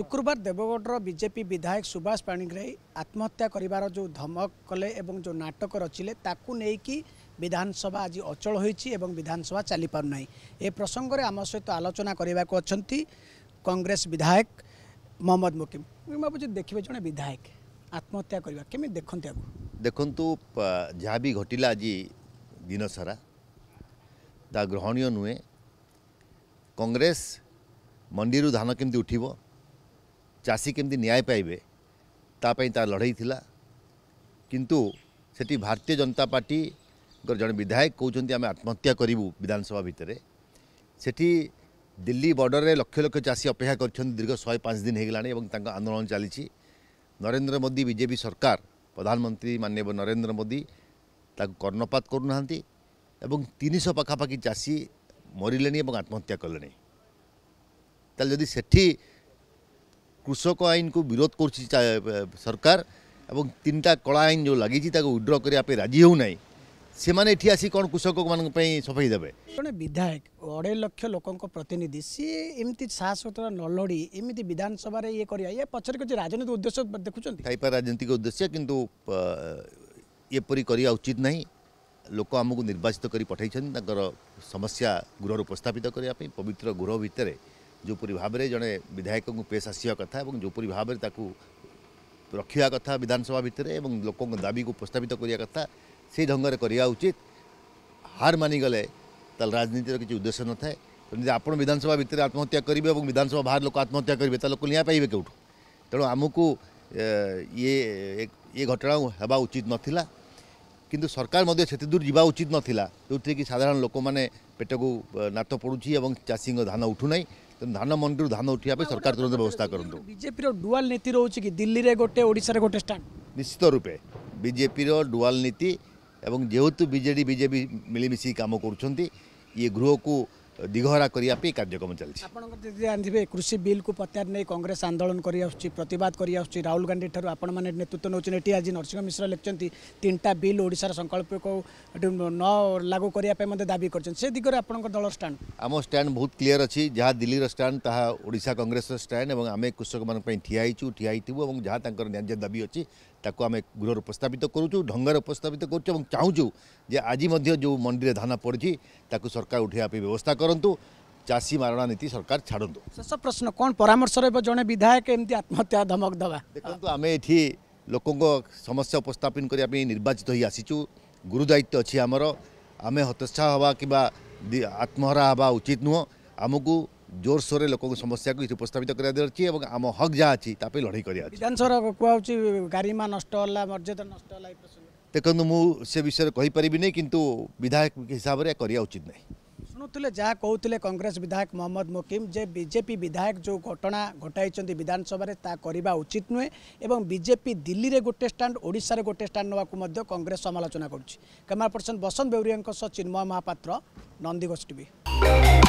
শুক্রবার দেবগড়র বিজেপি বিধায়ক সুভাষ পাণিগ্রাহী আত্মহত্যা করার যে ধমক কলে এবং যে নাটক রচিলে তাকে নেই বিধানসভা আজ অচল হয়েছি এবং বিধানসভা চালিপার না এ প্রসঙ্গে আমার সহ আলোচনা করা কংগ্রেস বিধায়ক মহম্মদ মুকিম ভাবুছি দেখবে জন বিধায়ক আত্মহত্যা করা কেমি দেখুন আগু দেখুন যা বি ঘটিলা আজ দিন সারা তা গ্রহণীয় নুহে কংগ্রেস মন্ডি ধান কেমি উঠব ଚାଷୀ କେମିତି ନ୍ୟାୟ ପାଇବେ ତା ପାଇଁ ତା ଲଢ଼େଇ ଥିଲା କିନ୍ତୁ ସେଠି ଭାରତୀୟ ଜନତା ପାର୍ଟିଙ୍କର ଜଣେ ବିଧାୟକ କହୁଛନ୍ତି ଆମେ ଆତ୍ମହତ୍ୟା କରିବୁ ବିଧାନସଭା ଭିତରେ ସେଠି ଦିଲ୍ଲୀ ବର୍ଡ଼ରରେ ଲକ୍ଷ ଲକ୍ଷ ଚାଷୀ ଅପେକ୍ଷା କରିଛନ୍ତି ଦୀର୍ଘ ଶହେ ପାଞ୍ଚ ଦିନ ହୋଇଗଲାଣି ଏବଂ ତାଙ୍କ ଆନ୍ଦୋଳନ ଚାଲିଛି ନରେନ୍ଦ୍ର ମୋଦି ବିଜେପି ସରକାର ପ୍ରଧାନମନ୍ତ୍ରୀ ମାନ୍ୟବ ନରେନ୍ଦ୍ର ମୋଦି ତାକୁ କର୍ଣ୍ଣପାତ କରୁନାହାନ୍ତି ଏବଂ ତିନିଶହ ପାଖାପାଖି ଚାଷୀ ମରିଲେଣି ଏବଂ ଆତ୍ମହତ୍ୟା କଲେଣି ତାହେଲେ ଯଦି ସେଠି কৃষক আইন কো বিরোধ করচি চায় সরকার এবং তিনটা কলা আইন যে লাগিছি তা কো উইথড্র করি আপে রাজি হউ নাই সেmane ইটি আসি কোন কৃষক কো মান পই সফাই দেবে কোন বিধায়ক অড়ে লক্ষ লোক কো প্রতিনিধি সি ইমতি সাহসotra ললড়ি ইমতি বিধানসভারে ই এ করিয়া ই পছর কিছু রাজনৈতিক উদ্দেশ্য দেখুচନ୍ତି তাই পা রাজনৈতিক উদ্দেশ্য কিন্তু এ পুরি করিয়া উচিত নাই লোক আমাকু নির্বাচিত করি পঠাইছন তাকর সমস্যা গুরহর প্রস্তাবিত করি আপে পবিত্র গুরহ ভিতরে जोपरी भाव में जड़े विधायक को पेश आसवा कथा और जोपरी भाव में रखा कथा विधानसभा भितर एवं लोक दाबी को प्रस्तावित करने कथा से ढंग से करवा उचित हार मानिगले राजनीतिर किसी उद्देश्य न था तो आप विधानसभा भितर आत्महत्या करेंगे और विधानसभा बाहर लोक आत्महत्या करेंगे तो लोक निया पाइबे कौटू तेणु आमको ये ये घटना होगा उचित नाला कि सरकार सेतदूर जावा उचित नाला जो थी कि साधारण लोक मैंने पेट को नाट पड़ू चाषी धान उठू ना ତେଣୁ ଧାନ ମଣ୍ଡିରୁ ଧାନ ଉଠିବା ପାଇଁ ସରକାର ତୁରନ୍ତ ବ୍ୟବସ୍ଥା କରନ୍ତୁ ବିଜେପିର ଡୁଆଲ ନୀତି ରହୁଛି କି ଦିଲ୍ଲୀରେ ଗୋଟେ ଓଡ଼ିଶାରେ ଗୋଟେ ଷ୍ଟାଣ୍ଡ ନିଶ୍ଚିତ ରୂପେ ବିଜେପିର ଡୁଆଲ ନୀତି ଏବଂ ଯେହେତୁ ବିଜେଡ଼ି ବିଜେପି ମିଳିମିଶି କାମ କରୁଛନ୍ତି ଇଏ ଗୃହକୁ ଦିଗହରା କରିବା ପାଇଁ କାର୍ଯ୍ୟକ୍ରମ ଚାଲିଛି ଆପଣଙ୍କର ଯଦି ଜାଣିଥିବେ କୃଷି ବିଲ୍କୁ ପତ୍ୟାର ନେଇ କଂଗ୍ରେସ ଆନ୍ଦୋଳନ କରିଆସୁଛି ପ୍ରତିବାଦ କରିଆସୁଛି ରାହୁଲ ଗାନ୍ଧୀ ଠାରୁ ଆପଣମାନେ ନେତୃତ୍ୱ ନେଉଛନ୍ତି ଏଠି ଆଜି ନରସିଂହ ମିଶ୍ର ଲେଖିଛନ୍ତି ତିନିଟା ବିଲ୍ ଓଡ଼ିଶାର ସଂକଳ୍ପକୁ ନ ଲାଗୁ କରିବା ପାଇଁ ମଧ୍ୟ ଦାବି କରିଛନ୍ତି ସେ ଦିଗରେ ଆପଣଙ୍କ ଦଳ ଷ୍ଟାଣ୍ଡ ଆମ ଷ୍ଟାଣ୍ଡ ବହୁତ କ୍ଲିଅର ଅଛି ଯାହା ଦିଲ୍ଲୀର ଷ୍ଟାଣ୍ଡ ତାହା ଓଡ଼ିଶା କଂଗ୍ରେସର ଷ୍ଟାଣ୍ଡ ଏବଂ ଆମେ କୃଷକମାନଙ୍କ ପାଇଁ ଠିଆ ହେଇଛୁ ଠିଆ ହେଇଥିବୁ ଏବଂ ଯାହା ତାଙ୍କର ନ୍ୟାଯ୍ୟ ଦାବି ଅଛି ତାକୁ ଆମେ ଗୃହରେ ଉପସ୍ଥାପିତ କରୁଛୁ ଢଙ୍ଗାରେ ଉପସ୍ଥାପିତ କରୁଛୁ ଏବଂ ଚାହୁଁଛୁ ଯେ ଆଜି ମଧ୍ୟ ଯେଉଁ ମଣ୍ଡିରେ ଧାନ ପଡ଼ିଛି ତାକୁ ସରକାର ଉଠାଇବା ପାଇଁ ବ୍ୟବସ୍ଥା କରନ୍ତୁ ଚାଷୀ ମାରଣା ନୀତି ସରକାର ଛାଡ଼ନ୍ତୁ ଶେଷ ପ୍ରଶ୍ନ କ'ଣ ପରାମର୍ଶ ରହିବ ଜଣେ ବିଧାୟକ ଏମିତି ଆତ୍ମହତ୍ୟା ଧମକ ଦେବା ଦେଖନ୍ତୁ ଆମେ ଏଠି ଲୋକଙ୍କ ସମସ୍ୟା ଉପସ୍ଥାପନ କରିବା ପାଇଁ ନିର୍ବାଚିତ ହୋଇ ଆସିଛୁ ଗୁରୁଦାୟିତ୍ୱ ଅଛି ଆମର ଆମେ ହତୋତ୍ସାହ ହେବା କିମ୍ବା ଆତ୍ମହରା ହେବା ଉଚିତ ନୁହଁ ଆମକୁ জোরসোরে লোক সমস্যা উপস্থাপিত করা যাচ্ছে এবং আম হক যা আছে তা লড়াই করা বিধানসভা কুহাচ্ছে গারিমা নষ্ট হল মর্যাদা নষ্ট হল দেখুন মু সে বিষয়ে কইপারি কিন্তু বিধায়ক হিসাবে করা উচিত না শুণুলে যা কৌলে কংগ্রেস বিধায়ক মহম্মদ মুকিম যে বিজেপি বিধায়ক যে ঘটনা ঘটাই বিধানসভায় তা করা উচিত নুহে এবং বিজেপি দিল্লীরে গোটে স্টাণ্ড ওড়শার গোটে স্টাণ্ড নেওয়া কংগ্রেস সমালোচনা করছে camera person Basanta Beuria Chinmay Mohapatra Nandighosh TV